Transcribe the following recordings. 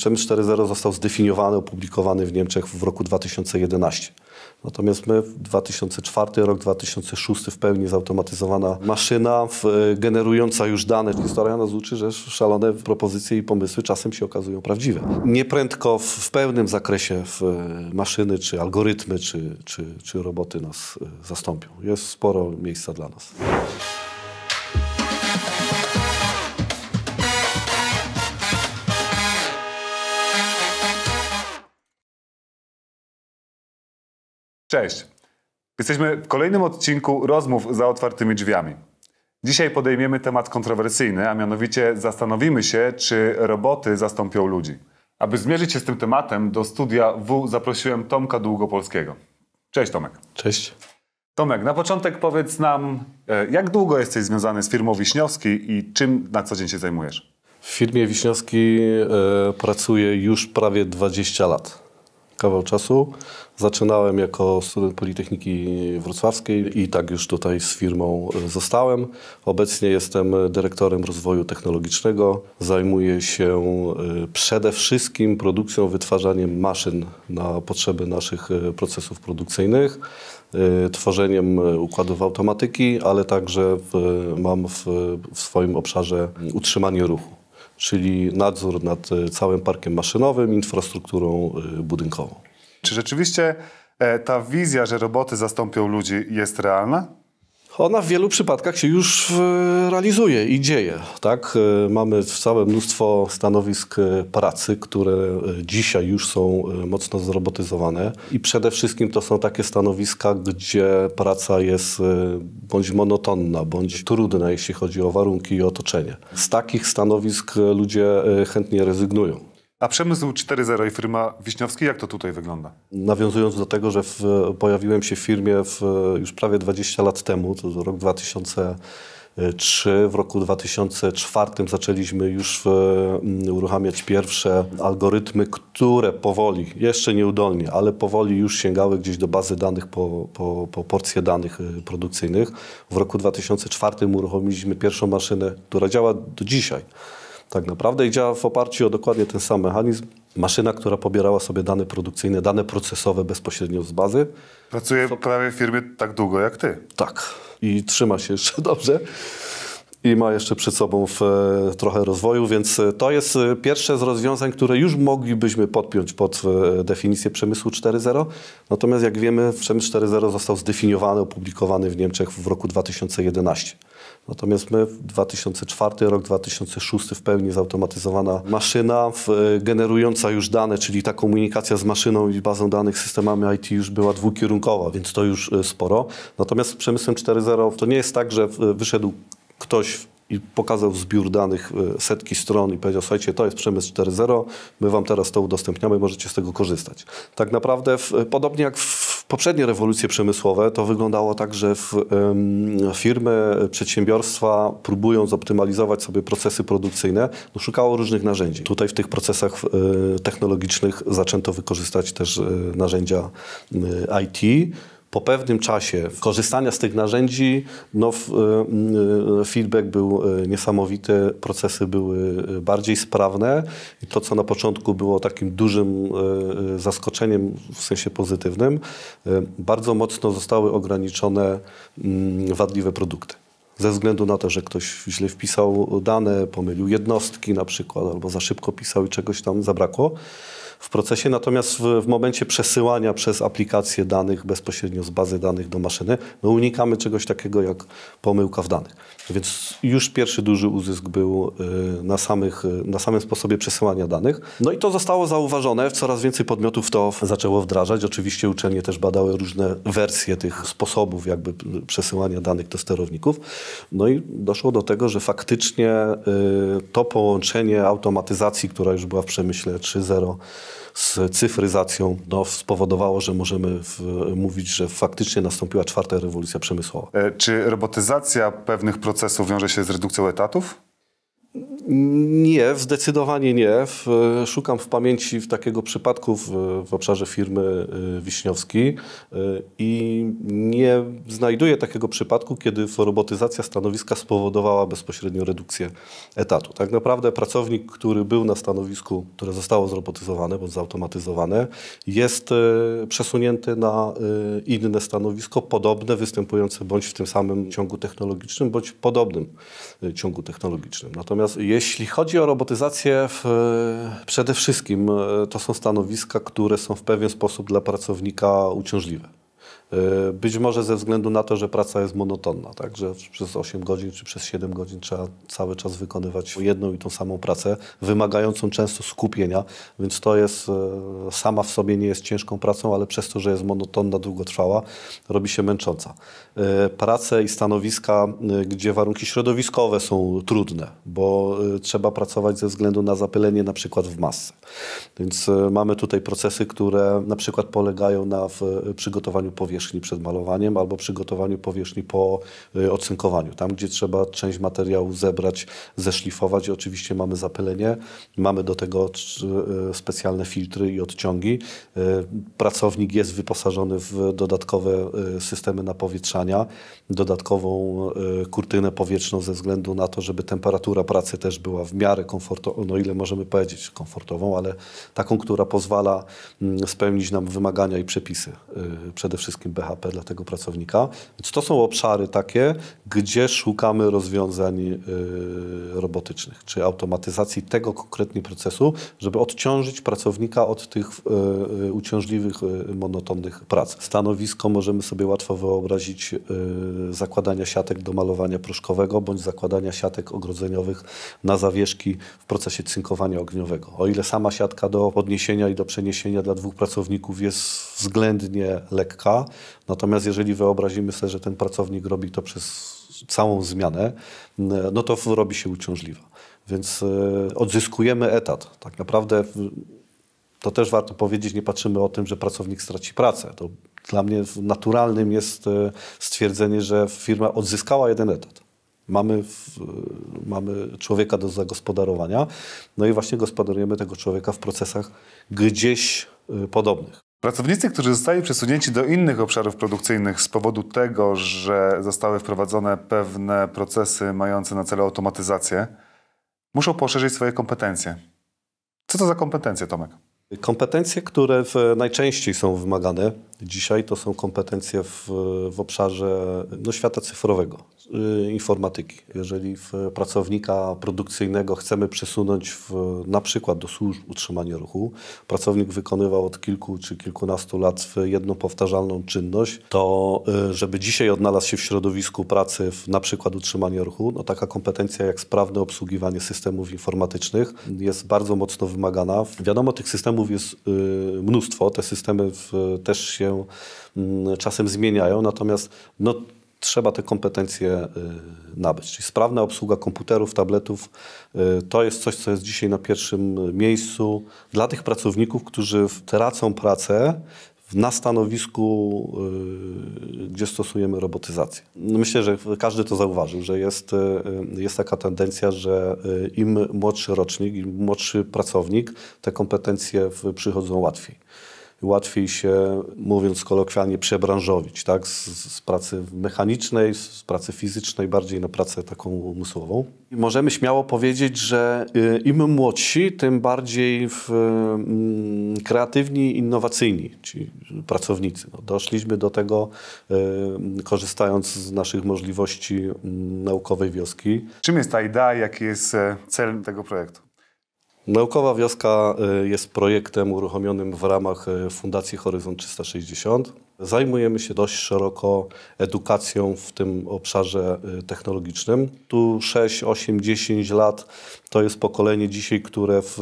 Przemysł 4.0 został zdefiniowany, opublikowany w Niemczech w roku 2011. Natomiast my w 2004 rok, 2006 w pełni zautomatyzowana maszyna w, e, generująca już dane. Historia nas uczy, że szalone propozycje i pomysły czasem się okazują prawdziwe. Nieprędko w, w pełnym zakresie w, e, maszyny, czy algorytmy, czy, czy, czy roboty nas e, zastąpią. Jest sporo miejsca dla nas. Cześć. Jesteśmy w kolejnym odcinku rozmów za otwartymi drzwiami. Dzisiaj podejmiemy temat kontrowersyjny, a mianowicie zastanowimy się, czy roboty zastąpią ludzi. Aby zmierzyć się z tym tematem, do studia W zaprosiłem Tomka Długopolskiego. Cześć Tomek. Cześć. Tomek, na początek powiedz nam, e, jak długo jesteś związany z firmą Wiśniowski i czym na co dzień się zajmujesz? W firmie Wiśniowski y, pracuję już prawie 20 lat kawał czasu. Zaczynałem jako student Politechniki Wrocławskiej i tak już tutaj z firmą e, zostałem. Obecnie jestem dyrektorem rozwoju technologicznego. Zajmuję się e, przede wszystkim produkcją, wytwarzaniem maszyn na potrzeby naszych e, procesów produkcyjnych, tworzeniem układów automatyki, ale także w, mam w, w swoim obszarze utrzymanie ruchu czyli nadzór nad e, całym parkiem maszynowym, infrastrukturą e, budynkową. Czy rzeczywiście e, ta wizja, że roboty zastąpią ludzi jest realna? ona w wielu przypadkach się już e, realizuje i dzieje. Tak? E, mamy całe mnóstwo stanowisk e, pracy, które dzisiaj już są mocno zrobotyzowane i przede wszystkim to są takie stanowiska, gdzie praca jest bądź monotonna, bądź trudna, jeśli chodzi o warunki i otoczenie. Z takich stanowisk ludzie chętnie rezygnują. A przemysł 4.0 i firma Wiśniowski, jak to tutaj wygląda? Nawiązując do tego, że w, pojawiłem się w firmie w, już prawie 20 lat temu, to rok 2003, w roku 2004 zaczęliśmy już w, e, uruchamiać pierwsze algorytmy, które powoli, jeszcze nieudolnie, ale powoli już sięgały gdzieś do bazy danych po, po, po porcje danych e, produkcyjnych. W roku 2004 uruchomiliśmy pierwszą maszynę, która działa do dzisiaj tak naprawdę i działa w oparciu o dokładnie ten sam mechanizm. Maszyna, która pobierała sobie dane produkcyjne, dane procesowe bezpośrednio z bazy. Pracuje prawie w firmie tak długo jak ty. Tak. I trzyma się jeszcze dobrze. I ma jeszcze przed sobą w, e, trochę rozwoju, więc e, to jest e, pierwsze z rozwiązań, które już moglibyśmy podpiąć pod definicję przemysłu 4.0. Natomiast jak wiemy, przemysł 4.0 został zdefiniowany, opublikowany w Niemczech w roku 2011. Natomiast my w 2004, rok 2006 w pełni zautomatyzowana maszyna e, generująca już dane, czyli ta komunikacja z maszyną i bazą danych systemami IT już była dwukierunkowa, więc to już e, sporo. Natomiast z przemysłem 4.0 to nie jest tak, że e, wyszedł ktoś i pokazał zbiór danych setki stron i powiedział, słuchajcie, to jest przemysł 4.0, my wam teraz to udostępniamy, możecie z tego korzystać. Tak naprawdę, w, podobnie jak w poprzednie rewolucje przemysłowe to wyglądało tak, że w, um, firmy, przedsiębiorstwa próbując optymalizować sobie procesy produkcyjne, no, szukało różnych narzędzi. Tutaj w tych procesach e, technologicznych zaczęto wykorzystać też e, narzędzia IT, po pewnym czasie korzystania z tych narzędzi no, y, y, feedback był y, niesamowity, procesy były bardziej sprawne i to, co na początku było takim dużym zaskoczeniem w sensie pozytywnym, bardzo mocno zostały ograniczone mm, wadliwe produkty ze względu na to, że ktoś źle wpisał dane, pomylił jednostki na przykład, albo za szybko pisał i czegoś tam zabrakło w procesie, natomiast w, w momencie przesyłania przez aplikację danych bezpośrednio z bazy danych do maszyny, no unikamy czegoś takiego jak pomyłka w danych. Więc już pierwszy duży uzysk był y, na, samych, y, na samym sposobie przesyłania danych. No i to zostało zauważone, coraz więcej podmiotów to zaczęło wdrażać. Oczywiście uczelnie też badały różne wersje tych sposobów jakby przesyłania danych do sterowników. No i doszło do tego, że faktycznie y, to połączenie automatyzacji, która już była w przemyśle 3.0, z cyfryzacją no, spowodowało, że możemy w, mówić, że faktycznie nastąpiła czwarta rewolucja przemysłowa. E, czy robotyzacja pewnych procesów wiąże się z redukcją etatów? Nie, zdecydowanie nie. szukam w pamięci w takiego przypadku w, w obszarze firmy y, Wiśniowski y, i nie znajduję takiego przypadku, kiedy robotyzacja stanowiska spowodowała bezpośrednio redukcję etatu. Tak naprawdę pracownik, który był na stanowisku, które zostało zrobotyzowane bądź zautomatyzowane, jest y, przesunięty na inne stanowisko, podobne, występujące bądź w tym samym ciągu technologicznym, bądź podobnym ciągu technologicznym. Natomiast Natomiast jeśli chodzi o robotyzację, w, e, przede wszystkim e, to są stanowiska, które są w pewien sposób dla pracownika uciążliwe. Y, być może ze względu na to, że praca jest monotonna, tak? że przez 8 godzin czy przez 7 godzin trzeba cały czas wykonywać jedną i tą samą pracę, wymagającą często skupienia, więc to jest y, sama w sobie nie jest ciężką pracą, ale przez to, że jest monotonna, długotrwała, robi się męcząca. Y, prace i stanowiska, gdzie warunki środowiskowe są trudne, bo trzeba pracować ze względu na zapylenie na przykład w masę. Więc mamy tutaj procesy, które na przykład polegają na przygotowaniu powietrza powierzchni przed malowaniem albo przygotowaniu powierzchni po y, ocynkowaniu. Tam, gdzie trzeba część materiału zebrać, zeszlifować i oczywiście mamy zapylenie, mamy do tego y, specjalne filtry i odciągi. Y, pracownik jest wyposażony w dodatkowe systemy napowietrzania, dodatkową kurtynę powietrzną ze względu na to, żeby temperatura pracy też była w miarę komfortową, no ile możemy powiedzieć komfortową, ale taką, która pozwala mm, spełnić nam wymagania i przepisy przede wszystkim BHP dla tego pracownika. Więc to są obszary takie, gdzie szukamy rozwiązań y, robotycznych, czy automatyzacji tego konkretnie procesu, żeby odciążyć pracownika od tych y, y, uciążliwych, monotonnych prac. Stanowisko możemy sobie łatwo wyobrazić zakładania siatek do malowania proszkowego, bądź zakładania siatek ogrodzeniowych na zawieszki w procesie cynkowania ogniowego. O ile sama siatka do podniesienia i do przeniesienia dla dwóch pracowników jest względnie lekka. Natomiast jeżeli wyobrazimy sobie, że ten pracownik robi to przez całą zmianę, mm, no to robi się uciążliwa. Więc e, odzyskujemy etat. Tak naprawdę to też warto powiedzieć, nie patrzymy o tym, że pracownik straci pracę. To dla mnie naturalnym jest e, stwierdzenie, że firma odzyskała jeden etat. Mamy, mamy człowieka do zagospodarowania, no i właśnie gospodarujemy tego człowieka w procesach gdzieś e, podobnych. Pracownicy, którzy zostali przesunięci do innych obszarów produkcyjnych z powodu tego, że zostały wprowadzone pewne procesy mające na celu automatyzację, muszą poszerzyć swoje kompetencje. Co to za kompetencje, Tomek? Kompetencje, które w, najczęściej są wymagane dzisiaj, to są kompetencje w, w obszarze no, świata cyfrowego. Y, informatyki. Jeżeli pracownika produkcyjnego chcemy przesunąć w, na przykład do służb utrzymania ruchu, pracownik wykonywał od kilku czy kilkunastu lat jedną powtarzalną czynność, to y, żeby dzisiaj odnalazł się w środowisku pracy w, na przykład utrzymania ruchu, no taka kompetencja jak sprawne obsługiwanie systemów informatycznych jest bardzo mocno wymagana. Wiadomo, tych systemów jest y, mnóstwo, te systemy też się mm, czasem zmieniają, natomiast no, trzeba te kompetencje y, nabyć. Czyli sprawna obsługa komputerów, tabletów y, to jest coś, co jest dzisiaj na pierwszym y, miejscu dla tych pracowników, którzy tracą pracę na stanowisku, gdzie stosujemy robotyzację. No, myślę, że każdy to zauważył, że jest, jest taka tendencja, że im młodszy rocznik, im młodszy pracownik, te kompetencje przychodzą łatwiej łatwiej się, mówiąc kolokwialnie, przebranżowić tak? Z, z, pracy mechanicznej, z pracy fizycznej, bardziej na pracę taką umysłową. I możemy śmiało powiedzieć, że y, im młodsi, tym bardziej w, m, mm, kreatywni, innowacyjni ci pracownicy. No, doszliśmy do tego, y, korzystając z naszych możliwości mm, naukowej wioski. Czym jest ta idea, jaki jest e, cel tego projektu? Naukowa Wioska y, jest projektem uruchomionym w ramach y, Fundacji Horyzont 360 Zajmujemy się dość szeroko edukacją w tym obszarze y, technologicznym. Tu 6, 8, 10 lat to jest pokolenie dzisiaj, które, w,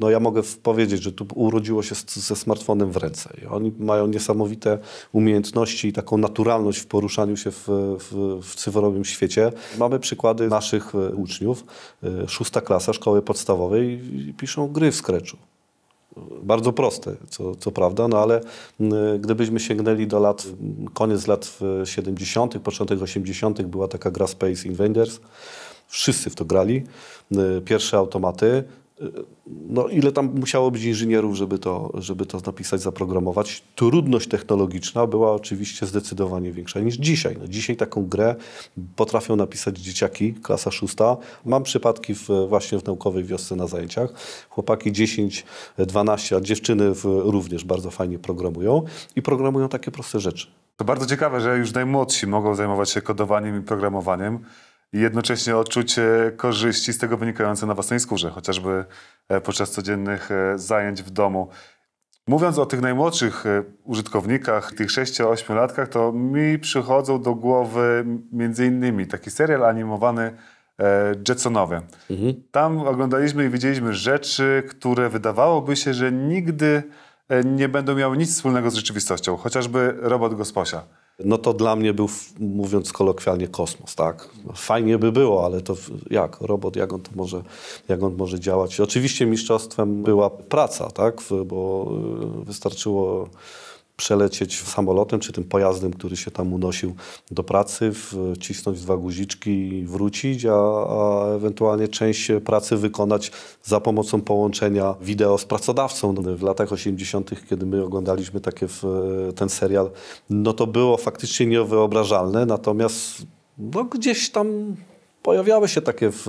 no ja mogę powiedzieć, że tu urodziło się ze smartfonem w ręce. I oni mają niesamowite umiejętności i taką naturalność w poruszaniu się w, w, w cyfrowym świecie. Mamy przykłady naszych y, uczniów, y, szósta klasa szkoły podstawowej, piszą gry w Scratchu. Bardzo proste, co, co prawda, no ale mm, gdybyśmy sięgnęli do lat, koniec lat 70., e, początek 80., była taka gra Space Invaders. Wszyscy w to grali. E, pierwsze automaty, no, ile tam musiało być inżynierów, żeby to, żeby to napisać, zaprogramować. Trudność technologiczna była oczywiście zdecydowanie większa niż dzisiaj. No, dzisiaj taką grę potrafią napisać dzieciaki, klasa szósta. Mam przypadki w, właśnie w naukowej wiosce na zajęciach. Chłopaki 10, 12, a dziewczyny w, również bardzo fajnie programują i programują takie proste rzeczy. To bardzo ciekawe, że już najmłodsi mogą zajmować się kodowaniem i programowaniem i jednocześnie odczuć korzyści z tego wynikające na własnej skórze, chociażby e, podczas codziennych e, zajęć w domu. Mówiąc o tych najmłodszych e, użytkownikach, tych 6-8 latkach, to mi przychodzą do głowy między innymi taki serial animowany Jetsonowie. Mhm. Tam oglądaliśmy i widzieliśmy rzeczy, które wydawałoby się, że nigdy nie będą miały nic wspólnego z rzeczywistością. Chociażby robot Gosposia no to dla mnie był, mówiąc kolokwialnie, kosmos, tak? Fajnie by było, ale to jak? Robot, jak on to może, jak on może działać? Oczywiście mistrzostwem była praca, tak? Bo y, wystarczyło przelecieć samolotem czy tym pojazdem, który się tam unosił do pracy, wcisnąć dwa guziczki i wrócić, a, a ewentualnie część pracy wykonać za pomocą połączenia wideo z pracodawcą. No, w latach 80., kiedy my oglądaliśmy takie w, ten serial, no to było faktycznie niewyobrażalne, natomiast no, gdzieś tam pojawiały się takie w,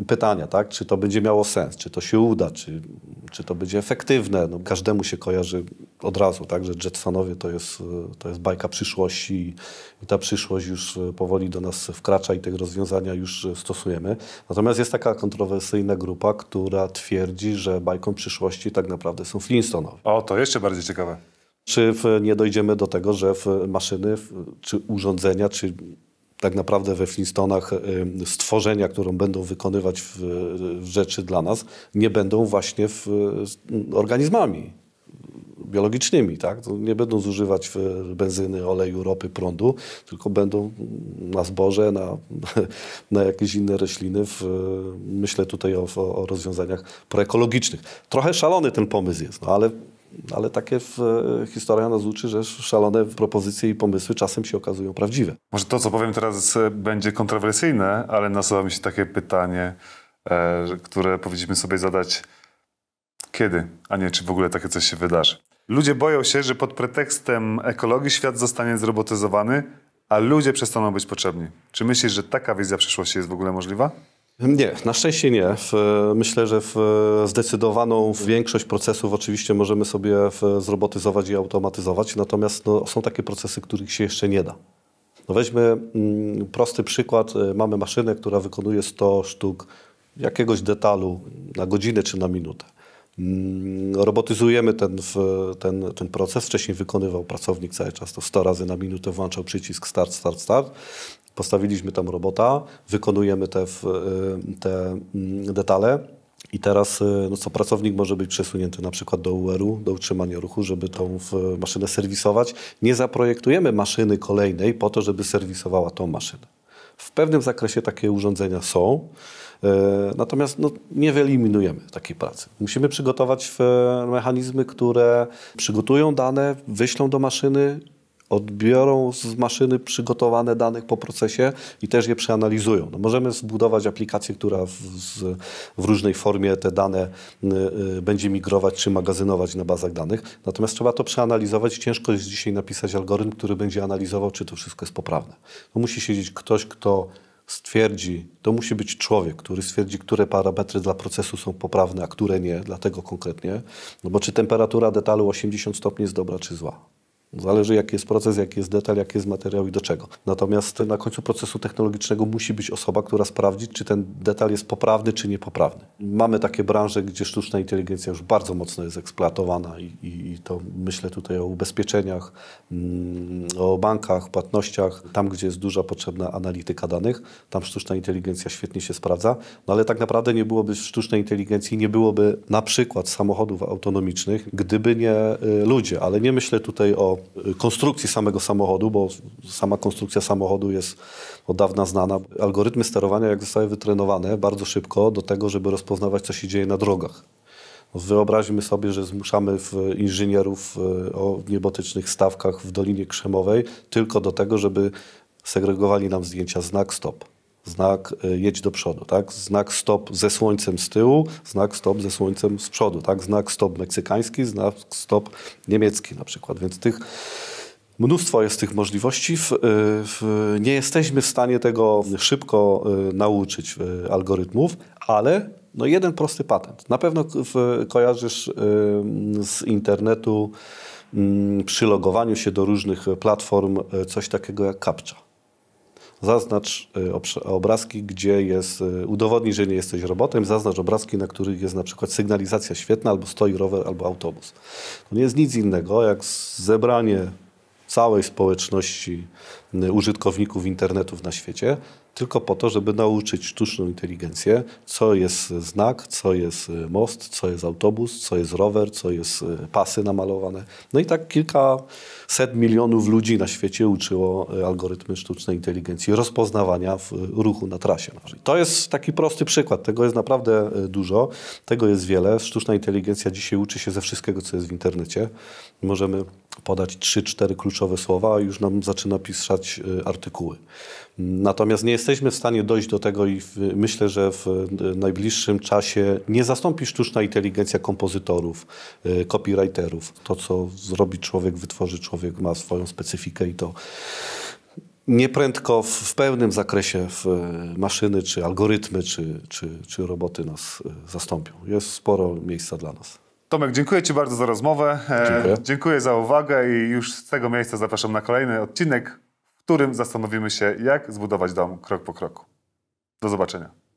y, pytania, tak? czy to będzie miało sens, czy to się uda, czy, czy to będzie efektywne. No, każdemu się kojarzy od razu, tak? że Jetsonowie to jest, e, to jest bajka przyszłości i ta przyszłość już e, powoli do nas wkracza i tych rozwiązania już stosujemy. Natomiast jest taka kontrowersyjna grupa, która twierdzi, że bajką przyszłości tak naprawdę są Flintstonowie. O, to jeszcze bardziej ciekawe. Czy w, nie dojdziemy do tego, że maszyny, czy urządzenia, czy tak naprawdę we Flintstonach y, stworzenia, którą będą wykonywać w, w rzeczy dla nas, nie będą właśnie w, organizmami biologicznymi, tak? nie będą zużywać y, benzyny, oleju, ropy, prądu, tylko będą na zboże, na, na jakieś inne rośliny. W, myślę tutaj o, o rozwiązaniach proekologicznych. Trochę szalony ten pomysł jest, no ale ale takie w, e, historia nas uczy, że szalone propozycje i pomysły czasem się okazują prawdziwe. Może to, co powiem teraz, e, będzie kontrowersyjne, ale nasuwa mi się takie pytanie, e, które powinniśmy sobie zadać kiedy, a nie czy w ogóle takie coś się wydarzy. Ludzie boją się, że pod pretekstem ekologii świat zostanie zrobotyzowany, a ludzie przestaną być potrzebni. Czy myślisz, że taka wizja przyszłości jest w ogóle możliwa? Nie, na szczęście nie. Myślę, że w zdecydowaną większość procesów oczywiście możemy sobie zrobotyzować i automatyzować, natomiast no, są takie procesy, których się jeszcze nie da. No weźmy mm, prosty przykład. Y, mamy maszynę, która wykonuje 100 sztuk jakiegoś detalu na godzinę czy na minutę. Mm, robotyzujemy ten, ten, ten proces. Wcześniej wykonywał pracownik cały czas to 100 razy na minutę, włączał przycisk start, start, start. Postawiliśmy tam robota, wykonujemy te, y, te mm, detale. I teraz y, no co, pracownik może być przesunięty na przykład do UR-u, do utrzymania ruchu, żeby tą maszynę serwisować. Nie zaprojektujemy maszyny kolejnej po to, żeby serwisowała tą maszynę. W pewnym zakresie takie urządzenia są, y, natomiast no, nie wyeliminujemy takiej pracy. Musimy przygotować mechanizmy, które przygotują dane, wyślą do maszyny odbiorą z maszyny przygotowane danych po procesie i też je przeanalizują. No możemy zbudować aplikację, która w, z, w różnej formie te dane y, y, będzie migrować czy magazynować na bazach danych. Natomiast trzeba to przeanalizować. Ciężko jest dzisiaj napisać algorytm, który będzie analizował, czy to wszystko jest poprawne. To musi siedzieć ktoś, kto stwierdzi, to musi być człowiek, który stwierdzi, które parametry dla procesu są poprawne, a które nie, dlatego konkretnie, no bo czy temperatura detalu 80 stopni jest dobra czy zła. Zależy, jaki jest proces, jaki jest detal, jaki jest materiał i do czego. Natomiast na końcu procesu technologicznego musi być osoba, która sprawdzi, czy ten detal jest poprawny, czy niepoprawny. Mamy takie branże, gdzie sztuczna inteligencja już bardzo mocno jest eksploatowana i, i to myślę tutaj o ubezpieczeniach, mm, o bankach, płatnościach. Tam, gdzie jest duża potrzebna analityka danych, tam sztuczna inteligencja świetnie się sprawdza, no ale tak naprawdę nie byłoby sztucznej inteligencji, nie byłoby na przykład samochodów autonomicznych, gdyby nie y, ludzie, ale nie myślę tutaj o konstrukcji samego samochodu, bo sama konstrukcja samochodu jest od dawna znana. Algorytmy sterowania, jak zostały wytrenowane bardzo szybko do tego, żeby rozpoznawać, co się dzieje na drogach. No, wyobraźmy sobie, że zmuszamy inżynierów e, o niebotycznych stawkach w Dolinie Krzemowej tylko do tego, żeby segregowali nam zdjęcia znak stop znak e, jedź do przodu, tak? Znak stop ze słońcem z tyłu, znak stop ze słońcem z przodu, tak? Znak stop meksykański, znak stop niemiecki na przykład. Więc tych Mnóstwo jest tych możliwości. E, nie jesteśmy w stanie tego szybko e, nauczyć algorytmów, ale no jeden prosty patent. Na pewno kojarzysz z internetu mm, przy logowaniu się do różnych platform coś takiego jak CAPTCHA zaznacz y, obrazki, gdzie jest, y, udowodnij, że nie jesteś robotem, zaznacz obrazki, na których jest na przykład sygnalizacja świetna, albo stoi rower, albo autobus. To nie jest nic innego, jak zebranie całej społeczności y, użytkowników internetów na świecie, tylko po to, żeby nauczyć sztuczną inteligencję, co jest znak, co jest y, most, co jest autobus, co jest rower, co jest y, pasy namalowane. No i tak kilkaset milionów ludzi na świecie uczyło y, algorytmy sztucznej inteligencji rozpoznawania w ruchu na trasie. To jest taki prosty przykład. Tego jest naprawdę dużo, tego jest wiele. Sztuczna inteligencja dzisiaj uczy się ze wszystkiego, co jest w internecie. Możemy podać 3-4 kluczowe słowa, a już nam zaczyna pisać y, artykuły. Natomiast nie jesteśmy w stanie dojść do tego i myślę, że w y, najbliższym czasie nie zastąpi sztuczna inteligencja kompozytorów, y, copywriterów. To, co zrobi człowiek, wytworzy człowiek, ma swoją specyfikę i to nieprędko w, w pełnym zakresie maszyny, czy algorytmy, czy, czy, czy roboty nas zastąpią. Jest sporo miejsca dla nas. Tomek, dziękuję Ci bardzo za rozmowę. E, dziękuję. dziękuję za uwagę i już z tego miejsca zapraszam na kolejny odcinek, w którym zastanowimy się, jak zbudować dom krok po kroku. Do zobaczenia.